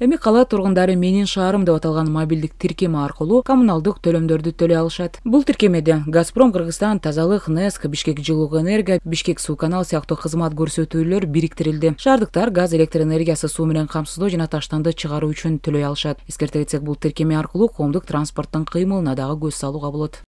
эми калаа тургундары менин шаарым деп аталган мобилдик тиркеме аркылуу коммуналдык төлөмдөрдү төлөй алышат бул тиркемеде газпром кыргызстан тазалык неск бишкек жылуулук энергия бишкек суу канал сыяктуу кызмат көрсөтүүлөр бириктирилди шаардыктар газ электр энергиясы суу менен камсыздоо жана таштанды чыгаруу үчүн төлөй алышат эскерте кетсек бул тиркеме аркылуу коомдук транспорттун кыймылына дагы көз салууга болот